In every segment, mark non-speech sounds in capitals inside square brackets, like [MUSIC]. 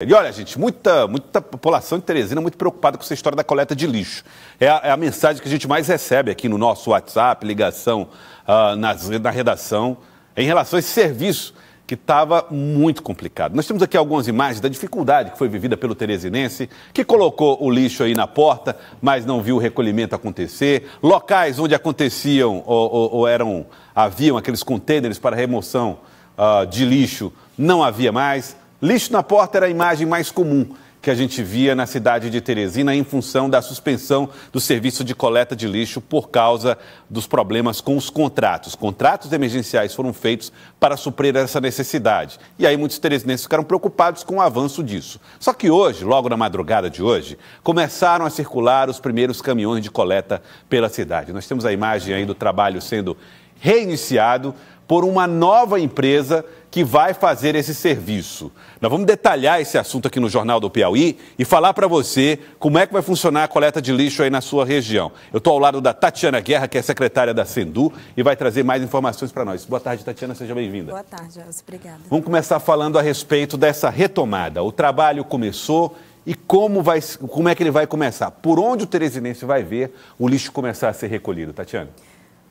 E olha, gente, muita, muita população de Teresina muito preocupada com essa história da coleta de lixo. É a, é a mensagem que a gente mais recebe aqui no nosso WhatsApp, ligação uh, nas, na redação, em relação a esse serviço que estava muito complicado. Nós temos aqui algumas imagens da dificuldade que foi vivida pelo teresinense, que colocou o lixo aí na porta, mas não viu o recolhimento acontecer. Locais onde aconteciam ou, ou, ou eram, haviam aqueles contêineres para remoção uh, de lixo, não havia mais. Lixo na porta era a imagem mais comum que a gente via na cidade de Teresina em função da suspensão do serviço de coleta de lixo por causa dos problemas com os contratos. Contratos emergenciais foram feitos para suprir essa necessidade. E aí muitos teresinenses ficaram preocupados com o avanço disso. Só que hoje, logo na madrugada de hoje, começaram a circular os primeiros caminhões de coleta pela cidade. Nós temos a imagem aí do trabalho sendo reiniciado por uma nova empresa que vai fazer esse serviço. Nós vamos detalhar esse assunto aqui no Jornal do Piauí e falar para você como é que vai funcionar a coleta de lixo aí na sua região. Eu estou ao lado da Tatiana Guerra, que é secretária da Sendu, e vai trazer mais informações para nós. Boa tarde, Tatiana, seja bem-vinda. Boa tarde, elas, obrigada. Vamos começar falando a respeito dessa retomada. O trabalho começou e como, vai, como é que ele vai começar? Por onde o Teresinense vai ver o lixo começar a ser recolhido, Tatiana?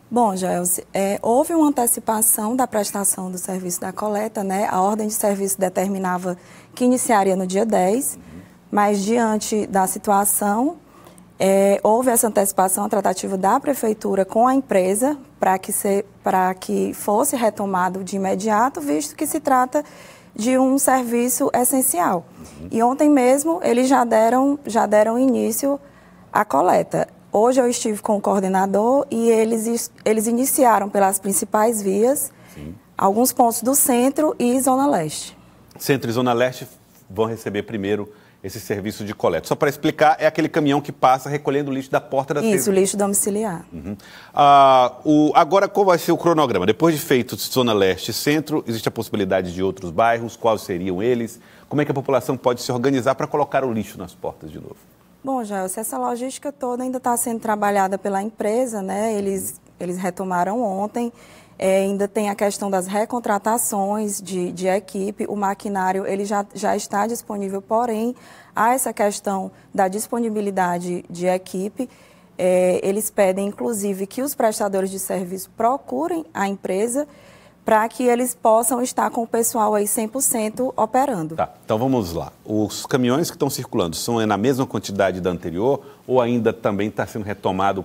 Bom, Joelze, é, houve uma antecipação da prestação do serviço da coleta, né? A ordem de serviço determinava que iniciaria no dia 10, uhum. mas diante da situação, é, houve essa antecipação, a tratativa da prefeitura com a empresa para que, se, que fosse retomado de imediato, visto que se trata de um serviço essencial. Uhum. E ontem mesmo eles já deram, já deram início à coleta. Hoje eu estive com o coordenador e eles, eles iniciaram pelas principais vias, Sim. alguns pontos do centro e zona leste. Centro e zona leste vão receber primeiro esse serviço de coleta. Só para explicar, é aquele caminhão que passa recolhendo o lixo da porta da Isso, TV. lixo domiciliar. Uhum. Ah, o, agora, qual vai ser o cronograma? Depois de feito Zona Leste e Centro, existe a possibilidade de outros bairros? Quais seriam eles? Como é que a população pode se organizar para colocar o lixo nas portas de novo? Bom, já essa logística toda ainda está sendo trabalhada pela empresa, né? Eles, eles retomaram ontem. É, ainda tem a questão das recontratações de, de equipe, o maquinário ele já, já está disponível, porém, há essa questão da disponibilidade de equipe. É, eles pedem, inclusive, que os prestadores de serviço procurem a empresa para que eles possam estar com o pessoal aí 100% operando. Tá, então vamos lá. Os caminhões que estão circulando são na mesma quantidade da anterior ou ainda também está sendo retomado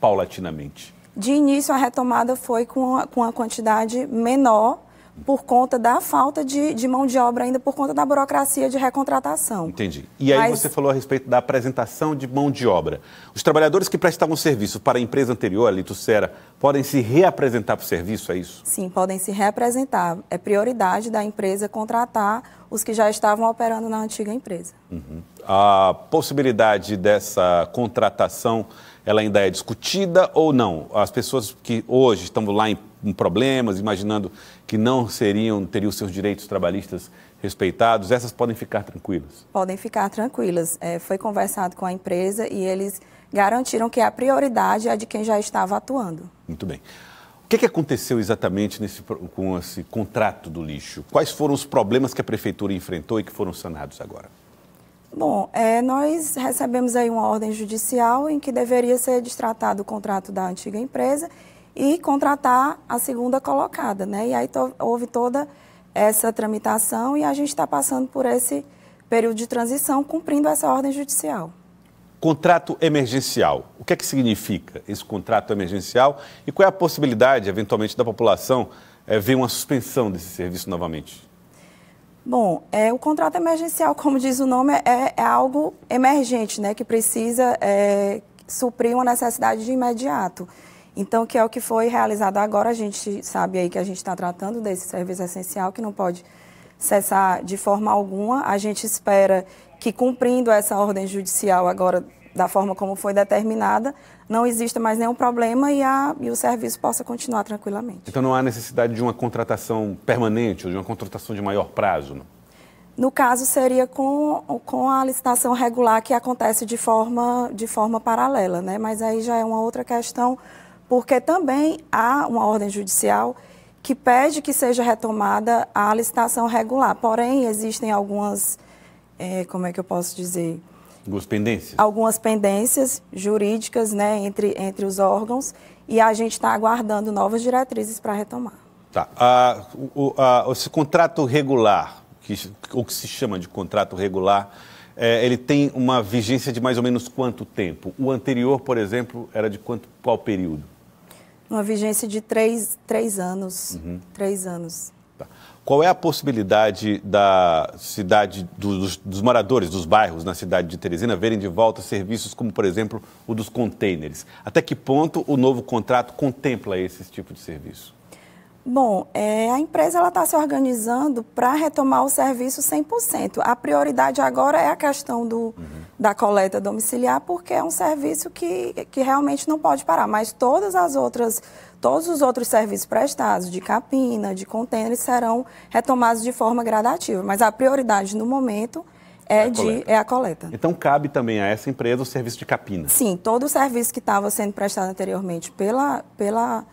paulatinamente? De início, a retomada foi com uma, com a quantidade menor por conta da falta de, de, mão de obra ainda, por conta da burocracia de recontratação. Entendi. E aí Mas... você falou a respeito da apresentação de mão de obra. Os trabalhadores que prestavam serviço para a empresa anterior, a Litucera, podem se reapresentar para o serviço, é isso? Sim, podem se reapresentar. É prioridade da empresa contratar os que já estavam operando na antiga empresa. Uhum. A possibilidade dessa contratação, ela ainda é discutida ou não? As pessoas que hoje estão lá em com problemas, imaginando que não seriam, teriam seus direitos trabalhistas respeitados, essas podem ficar tranquilas? Podem ficar tranquilas. É, foi conversado com a empresa e eles garantiram que a prioridade é de quem já estava atuando. Muito bem. O que, que aconteceu exatamente nesse, com esse contrato do lixo? Quais foram os problemas que a prefeitura enfrentou e que foram sanados agora? Bom, é, nós recebemos aí uma ordem judicial em que deveria ser destratado o contrato da antiga empresa e contratar a segunda colocada, né? E aí to houve toda essa tramitação e a gente está passando por esse período de transição cumprindo essa ordem judicial. Contrato emergencial. O que é que significa esse contrato emergencial e qual é a possibilidade, eventualmente, da população é, ver uma suspensão desse serviço novamente? Bom, é, o contrato emergencial, [LAUGHS] como diz o nome, é, é, é algo emergente, né, que precisa é, suprir uma necessidade de imediato. Então, que é o que foi realizado agora, a gente sabe aí que a gente está tratando desse serviço essencial que não pode cessar de forma alguma. A gente espera que, cumprindo essa ordem judicial agora da forma como foi determinada, não exista mais nenhum problema e, a, e, o serviço possa continuar tranquilamente. Então não há necessidade de uma contratação permanente ou de uma contratação de maior prazo? Não? No caso, seria com, com a licitação regular que acontece de forma, de forma paralela, né? mas aí já é uma outra questão porque também há uma ordem judicial que pede que seja retomada a licitação regular. Porém, existem algumas, é, como é que eu posso dizer? Algumas pendências. Algumas pendências jurídicas né, entre, entre os órgãos e a gente está aguardando novas diretrizes para retomar. Tá. Ah, o, a, esse contrato regular, que, ou que se chama de contrato regular, é, ele tem uma vigência de mais ou menos quanto tempo? O anterior, por exemplo, era de quanto, qual período? Uma vigência de três, três anos. Uhum. Três anos. Tá. Qual é a possibilidade da cidade, dos, dos, moradores dos bairros na cidade de Teresina verem de volta serviços como, por exemplo, o dos contêineres? Até que ponto o novo contrato contempla esse tipo de serviço? Bom, é, a empresa está se organizando para retomar o serviço 100%. A prioridade agora é a questão do, uhum. da coleta domiciliar, porque é um serviço que, que realmente não pode parar. Mas todas as outras, todos os outros serviços prestados, de capina, de contêiner, serão retomados de forma gradativa. Mas a prioridade no momento é, é de, é a coleta. Então, cabe também a essa empresa o serviço de capina? Sim, todo o serviço que estava sendo prestado anteriormente pela, pela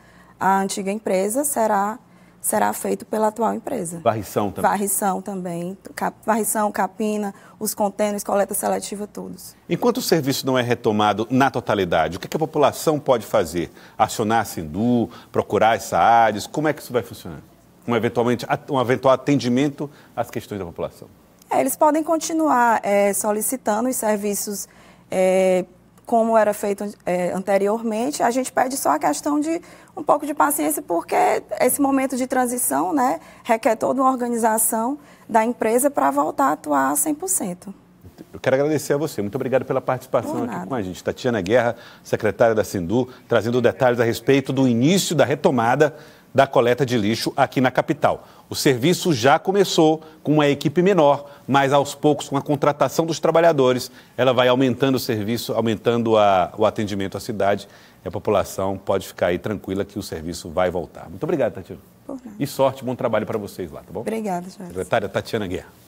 a antiga empresa será será feito pela atual empresa. Varrição também? Varrição também. Cap, varrição, capina, os contêineres, coleta seletiva, todos. Enquanto o serviço não é retomado na totalidade, o que, é a população pode fazer? Acionar a Sindu, procurar as SAADs? Como é que isso vai funcionar? Um, eventualmente, um eventual atendimento às questões da população? É, eles podem continuar é, solicitando os serviços é, como era feito é, anteriormente, a gente pede só a questão de um pouco de paciência, porque esse momento de transição né, requer toda uma organização da empresa para voltar a atuar 100%. Quero agradecer a você. Muito obrigado pela participação aqui com a gente. Tatiana Guerra, secretária da Sindu, trazendo detalhes a respeito do início da retomada da coleta de lixo aqui na capital. O serviço já começou com uma equipe menor, mas aos poucos, com a contratação dos trabalhadores, ela vai aumentando o serviço, aumentando a, o atendimento à cidade e a população pode ficar aí tranquila que o serviço vai voltar. Muito obrigado, Tatiana. E sorte, bom trabalho para vocês lá, tá bom? Obrigada, Jorge. Secretária Tatiana Guerra.